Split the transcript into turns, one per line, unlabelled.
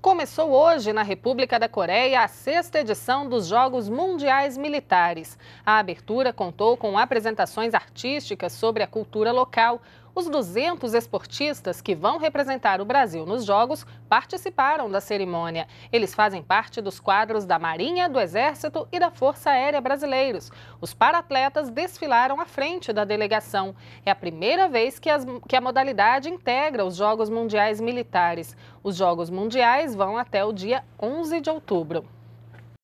Começou hoje na República da Coreia a sexta edição dos Jogos Mundiais Militares. A abertura contou com apresentações artísticas sobre a cultura local, os 200 esportistas que vão representar o Brasil nos Jogos participaram da cerimônia. Eles fazem parte dos quadros da Marinha, do Exército e da Força Aérea Brasileiros. Os paratletas desfilaram à frente da delegação. É a primeira vez que, as, que a modalidade integra os Jogos Mundiais Militares. Os Jogos Mundiais vão até o dia 11 de outubro.